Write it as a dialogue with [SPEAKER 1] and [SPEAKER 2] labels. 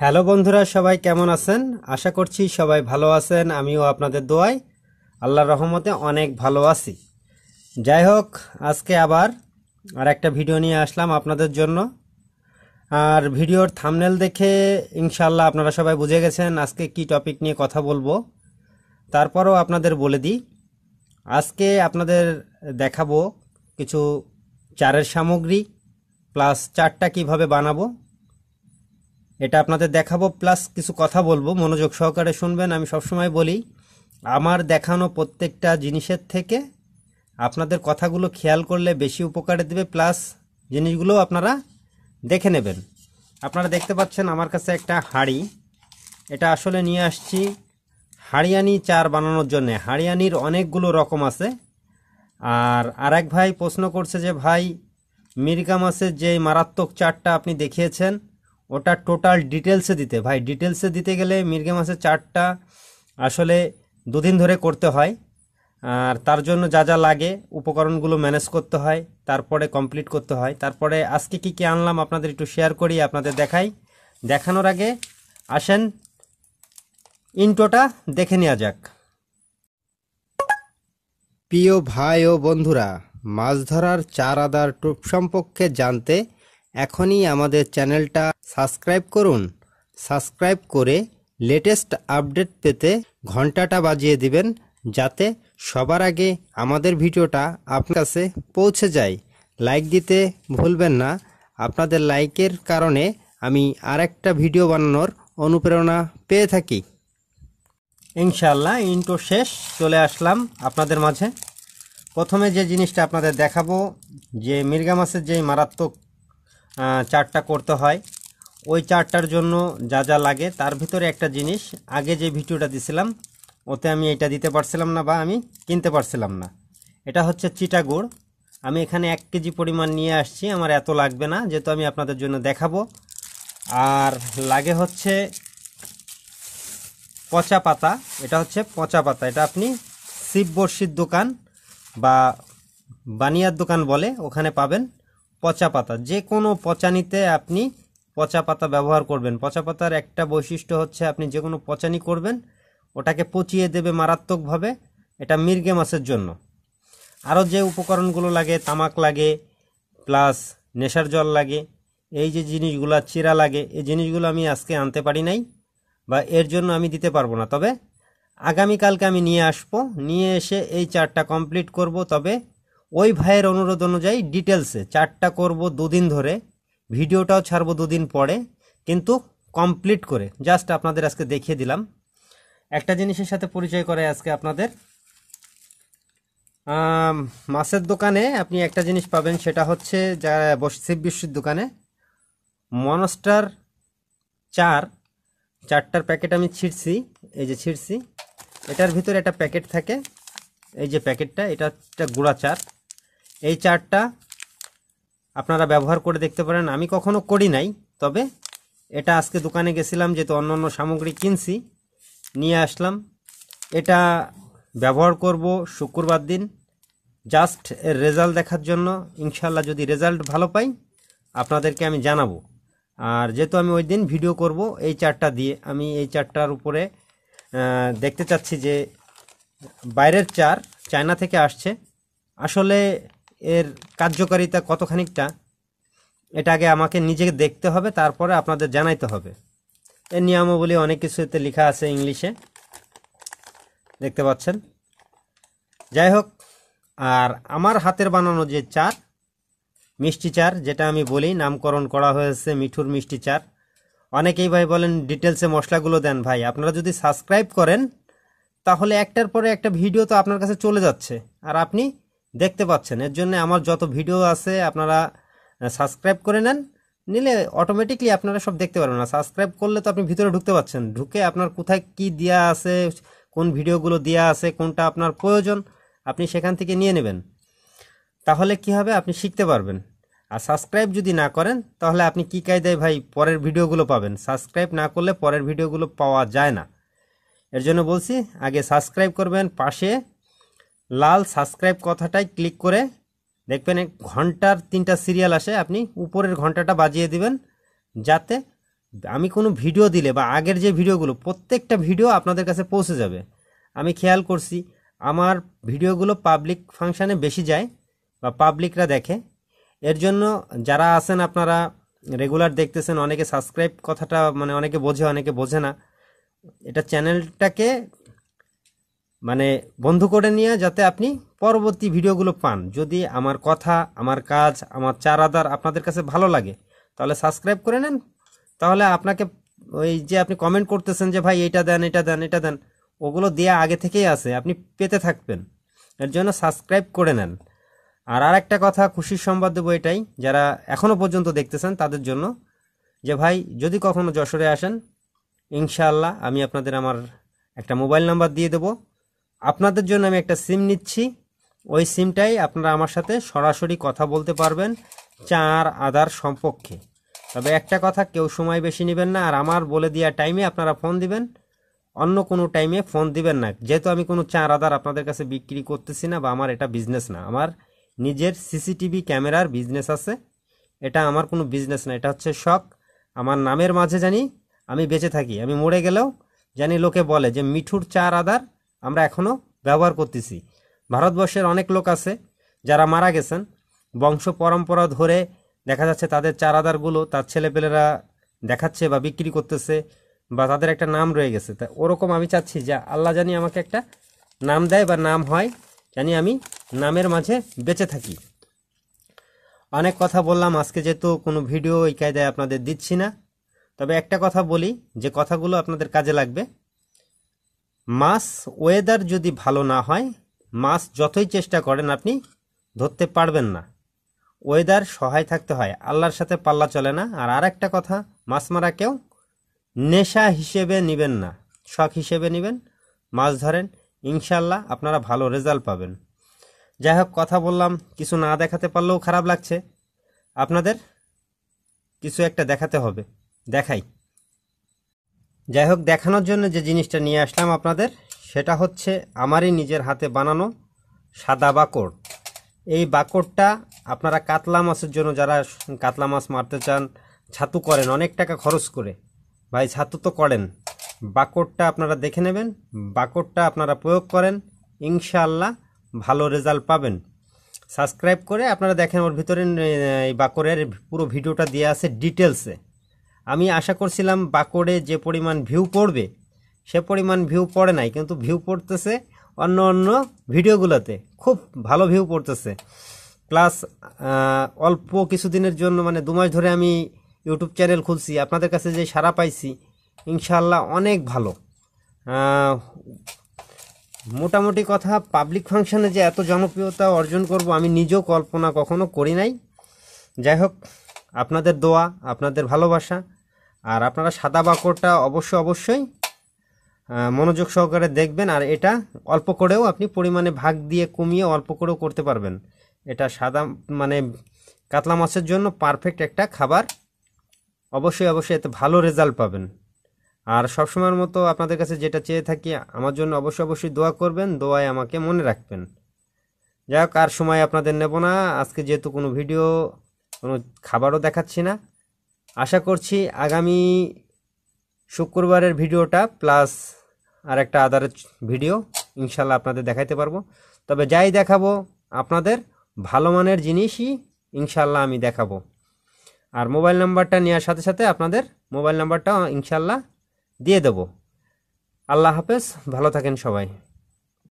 [SPEAKER 1] hello বন্ধুরা সবাই কেমন আছেন আশা করছি সবাই ভালো আছেন আমিও আপনাদের দোয়াই আল্লাহর রহমতে অনেক ভালো আছি যাই হোক আজকে আবার আর একটা ভিডিও নিয়ে আসলাম আপনাদের জন্য আর ভিডিওর থামনেল দেখে ইনশাল্লাহ আপনারা সবাই বুঝে গেছেন আজকে কি টপিক নিয়ে কথা বলবো তারপরও আপনাদের বলে দিই আজকে আপনাদের দেখাবো কিছু চারের সামগ্রী প্লাস চারটা কিভাবে বানাবো এটা আপনাদের দেখাবো প্লাস কিছু কথা বলবো মনোযোগ সহকারে শুনবেন আমি সবসময় বলি আমার দেখানো প্রত্যেকটা জিনিসের থেকে আপনাদের কথাগুলো খেয়াল করলে বেশি উপকারে দেবে প্লাস জিনিসগুলো আপনারা দেখে নেবেন আপনারা দেখতে পাচ্ছেন আমার কাছে একটা হাঁড়ি এটা আসলে নিয়ে আসছি হাড়িয়ানি চার বানানোর জন্য হাড়িয়ানির অনেকগুলো রকম আছে আর আরেক ভাই প্রশ্ন করছে যে ভাই মির্গা মাছের যে মারাত্মক চারটা আপনি দেখিয়েছেন ওটা টোটাল ডিটেলসে দিতে ভাই ডিটেলসে দিতে গেলে মির্গে মাছের চারটা আসলে দুদিন ধরে করতে হয় আর তার জন্য যা যা লাগে উপকরণগুলো ম্যানেজ করতে হয় তারপরে কমপ্লিট করতে হয় তারপরে আজকে কি কি আনলাম আপনাদের একটু শেয়ার করি আপনাদের দেখাই দেখানোর আগে আসেন ইন্টোটা দেখে নেওয়া যাক প্রিয় ভাই ও বন্ধুরা মাছ ধরার চার আদার টোপ সম্পর্কে জানতে এখনই আমাদের চ্যানেলটা সাবস্ক্রাইব করুন সাবস্ক্রাইব করে লেটেস্ট আপডেট পেতে ঘন্টাটা বাজিয়ে দিবেন যাতে সবার আগে আমাদের ভিডিওটা আপনার কাছে পৌঁছে যায় লাইক দিতে ভুলবেন না আপনাদের লাইকের কারণে আমি আর একটা ভিডিও বানানোর অনুপ্রেরণা পেয়ে থাকি ইনশাল্লাহ ইন্টো শেষ চলে আসলাম আপনাদের মাঝে প্রথমে যে জিনিসটা আপনাদের দেখাবো যে মির্গা মাছের যে মারাত্মক চারটা করতে হয় ওই চারটার জন্য যা যা লাগে তার ভিতরে একটা জিনিস আগে যে ভিডিওটা দিছিলাম ওতে আমি এটা দিতে পারছিলাম না বা আমি কিনতে পারছিলাম না এটা হচ্ছে চিটাগুড় আমি এখানে এক কেজি পরিমাণ নিয়ে আসছি আমার এত লাগবে না যেহেতু আমি আপনাদের জন্য দেখাবো আর লাগে হচ্ছে পচা পাতা এটা হচ্ছে পচা পাতা এটা আপনি শিব বর্ষির দোকান বা বানিয়ার দোকান বলে ওখানে পাবেন পচা পাতা যে কোনো পচানিতে আপনি পচা পাতা ব্যবহার করবেন পচা পাতার একটা বৈশিষ্ট্য হচ্ছে আপনি যে কোনো পচানি করবেন ওটাকে পচিয়ে দেবে মারাত্মকভাবে এটা মির্গে মাছের জন্য আরও যে উপকরণগুলো লাগে তামাক লাগে প্লাস নেশার জল লাগে এই যে জিনিসগুলো চিরা লাগে এই জিনিসগুলো আমি আজকে আনতে পারি নাই বা এর জন্য আমি দিতে পারবো না তবে আগামীকালকে আমি নিয়ে আসব নিয়ে এসে এই চারটা কমপ্লিট করব তবে ওই ভাইয়ের অনুরোধ অনুযায়ী ডিটেলসে চারটা করব দুদিন ধরে ভিডিওটাও ছাড়বো দুদিন পরে কিন্তু কমপ্লিট করে জাস্ট আপনাদের আজকে দেখিয়ে দিলাম একটা জিনিসের সাথে পরিচয় করে আজকে আপনাদের মাছের দোকানে আপনি একটা জিনিস পাবেন সেটা হচ্ছে যা বসিব বিশ্বের দোকানে মনস্টার চার চারটার প্যাকেট আমি ছিঁড়ছি এই যে ছিঁড়ছি এটার ভিতরে একটা প্যাকেট থাকে এই যে প্যাকেটটা এটা একটা গুঁড়া চার এই চার্টটা আপনারা ব্যবহার করে দেখতে পারেন আমি কখনো করি নাই তবে এটা আজকে দোকানে গেছিলাম যেহেতু অন্য অন্য সামগ্রী কিনছি নিয়ে আসলাম এটা ব্যবহার করব শুক্রবার দিন জাস্ট এর রেজাল্ট দেখার জন্য ইনশাল্লাহ যদি রেজাল্ট ভালো পাই আপনাদেরকে আমি জানাবো আর যেহেতু আমি ওই দিন ভিডিও করব এই চারটা দিয়ে আমি এই চারটার উপরে দেখতে চাচ্ছি যে বাইরের চার চায়না থেকে আসছে আসলে এর কার্যকারিতা কতখানিকটা এটা আগে আমাকে নিজে দেখতে হবে তারপরে আপনাদের জানাইতে হবে এর নিয়মাবলী অনেক কিছুতে লেখা আছে ইংলিশে দেখতে পাচ্ছেন যাই হোক আর আমার হাতের বানানো যে চার মিষ্টি চার যেটা আমি বলি নামকরণ করা হয়েছে মিঠুর মিষ্টি চার অনেকেই ভাই বলেন ডিটেলসে মশলাগুলো দেন ভাই আপনারা যদি সাবস্ক্রাইব করেন তাহলে একটার পরে একটা ভিডিও তো আপনার কাছে চলে যাচ্ছে আর আপনি দেখতে পাচ্ছেন এর জন্য আমার যত ভিডিও আছে আপনারা সাবস্ক্রাইব করে নেন নিলে অটোমেটিকলি আপনারা সব দেখতে পারবেন না সাবস্ক্রাইব করলে তো আপনি ভিতরে ঢুকতে পাচ্ছেন ঢুকে আপনার কোথায় কি দেওয়া আছে কোন ভিডিওগুলো দেওয়া আছে কোনটা আপনার প্রয়োজন আপনি সেখান থেকে নিয়ে নেবেন তাহলে কি হবে আপনি শিখতে পারবেন আর সাবস্ক্রাইব যদি না করেন তাহলে আপনি কী কায়দায় ভাই পরের ভিডিওগুলো পাবেন সাবস্ক্রাইব না করলে পরের ভিডিওগুলো পাওয়া যায় না এর জন্য বলছি আগে সাবস্ক্রাইব করবেন পাশে লাল সাবস্ক্রাইব কথাটাই ক্লিক করে দেখবেন ঘন্টার তিনটা সিরিয়াল আসে আপনি উপরের ঘন্টাটা বাজিয়ে দিবেন যাতে আমি কোনো ভিডিও দিলে বা আগের যে ভিডিওগুলো প্রত্যেকটা ভিডিও আপনাদের কাছে পৌঁছে যাবে আমি খেয়াল করছি আমার ভিডিওগুলো পাবলিক ফাংশানে বেশি যায় বা পাবলিকরা দেখে এর জন্য যারা আছেন আপনারা রেগুলার দেখতেছেন অনেকে সাবস্ক্রাইব কথাটা মানে অনেকে বোঝে অনেকে বোঝে না এটা চ্যানেলটাকে মানে বন্ধ করে নিয়ে যাতে আপনি পরবর্তী ভিডিওগুলো পান যদি আমার কথা আমার কাজ আমার চার আদার আপনাদের কাছে ভালো লাগে তাহলে সাবস্ক্রাইব করে নেন তাহলে আপনাকে ওই যে আপনি কমেন্ট করতেছেন যে ভাই এটা দেন এটা দেন এটা দেন ওগুলো দেওয়া আগে থেকেই আছে আপনি পেতে থাকবেন এর জন্য সাবস্ক্রাইব করে নেন আর আর একটা কথা খুশির সংবাদ দেবো এটাই যারা এখনও পর্যন্ত দেখতেছেন তাদের জন্য যে ভাই যদি কখনও যশোরে আসেন ইনশাআল্লাহ আমি আপনাদের আমার একটা মোবাইল নাম্বার দিয়ে দেবো আপনাদের জন্য আমি একটা সিম নিচ্ছি ওই সিমটাই আপনারা আমার সাথে সরাসরি কথা বলতে পারবেন চার আদার সম্পর্কে তবে একটা কথা কেউ সময় বেশি নেবেন না আর আমার বলে দেওয়া টাইমে আপনারা ফোন দিবেন অন্য কোনো টাইমে ফোন দিবেন না যেহেতু আমি কোনো চার আদার আপনাদের কাছে বিক্রি করতেছি না বা আমার এটা বিজনেস না আমার নিজের সিসিটিভি ক্যামেরার বিজনেস আছে এটা আমার কোনো বিজনেস না এটা হচ্ছে শখ আমার নামের মাঝে জানি আমি বেঁচে থাকি আমি মরে গেলেও জানি লোকে বলে যে মিঠুর চার আদার আমরা এখনও ব্যবহার করতেছি ভারতবর্ষের অনেক লোক আছে যারা মারা গেছেন বংশ পরম্পরা ধরে দেখা যাচ্ছে তাদের চারাদারগুলো তার ছেলেপেলেরা দেখাচ্ছে বা বিক্রি করতেছে বা তাদের একটা নাম রয়ে গেছে তা ওরকম আমি চাচ্ছি যে আল্লাহ জানি আমাকে একটা নাম দেয় বা নাম হয় জানি আমি নামের মাঝে বেঁচে থাকি অনেক কথা বললাম আজকে যেহেতু কোনো ভিডিও এই কায়দায় আপনাদের দিচ্ছি না তবে একটা কথা বলি যে কথাগুলো আপনাদের কাজে লাগবে মাছ ওয়েদার যদি ভালো না হয় মাছ যতই চেষ্টা করেন আপনি ধরতে পারবেন না ওয়েদার সহায় থাকতে হয় আল্লাহর সাথে পাল্লা চলে না আর আর একটা কথা মাছ মারা কেউ নেশা হিসেবে নেবেন না শখ হিসেবে নেবেন মাছ ধরেন ইনশাল্লাহ আপনারা ভালো রেজাল্ট পাবেন যাই হোক কথা বললাম কিছু না দেখাতে পারলেও খারাপ লাগছে আপনাদের কিছু একটা দেখাতে হবে দেখাই যাই হোক দেখানোর জন্য যে জিনিসটা নিয়ে আসলাম আপনাদের সেটা হচ্ছে আমারই নিজের হাতে বানানো সাদা বাকড় এই বাকড়টা আপনারা কাতলা মাছের জন্য যারা কাতলা মাছ মারতে চান ছাতু করেন অনেক টাকা খরচ করে ভাই ছাতু তো করেন বাকড়টা আপনারা দেখে নেবেন বাকড়টা আপনারা প্রয়োগ করেন ইনশাআল্লাহ ভালো রেজাল্ট পাবেন সাবস্ক্রাইব করে আপনারা দেখেন ওর ভিতরে এই বাকরের পুরো ভিডিওটা দেওয়া আছে ডিটেলসে আমি আশা করছিলাম বাঁকুড়ে যে পরিমাণ ভিউ পড়বে সে পরিমাণ ভিউ পড়ে নাই কিন্তু ভিউ পড়তেছে অন্য অন্য ভিডিওগুলোতে খুব ভালো ভিউ পড়তেছে প্লাস অল্প কিছুদিনের জন্য মানে দু মাস ধরে আমি ইউটিউব চ্যানেল খুলছি আপনাদের কাছে যে সারা পাইছি ইনশাল্লাহ অনেক ভালো মোটামুটি কথা পাবলিক ফাংশানে যে এত জনপ্রিয়তা অর্জন করব আমি নিজেও কল্পনা কখনো করি নাই যাই হোক আপনাদের দোয়া আপনাদের ভালোবাসা আর আপনারা সাদা বাঁকড়টা অবশ্য অবশ্যই মনোযোগ সহকারে দেখবেন আর এটা অল্প করেও আপনি পরিমাণে ভাগ দিয়ে কমিয়ে অল্প করেও করতে পারবেন এটা সাদা মানে কাতলা মাছের জন্য পারফেক্ট একটা খাবার অবশ্যই অবশ্যই এতে ভালো রেজাল্ট পাবেন আর সবসময়ের মতো আপনাদের কাছে যেটা চেয়ে থাকি আমার জন্য অবশ্যই অবশ্যই দোয়া করবেন দোয়ায় আমাকে মনে রাখবেন যাই হোক আর সময় আপনাদের নেব না আজকে যেহেতু কোনো ভিডিও কোনো খাবারও দেখাচ্ছি না আশা করছি আগামী শুক্রবারের ভিডিওটা প্লাস আর একটা আদার ভিডিও ইনশাল্লাহ আপনাদের দেখাইতে পারবো তবে যাই দেখাবো আপনাদের ভালো মানের জিনিসই ইনশাল্লাহ আমি দেখাবো আর মোবাইল নাম্বারটা নেওয়ার সাথে সাথে আপনাদের মোবাইল নাম্বারটা ইনশাল্লাহ দিয়ে দেব আল্লাহ হাফেজ ভালো থাকেন সবাই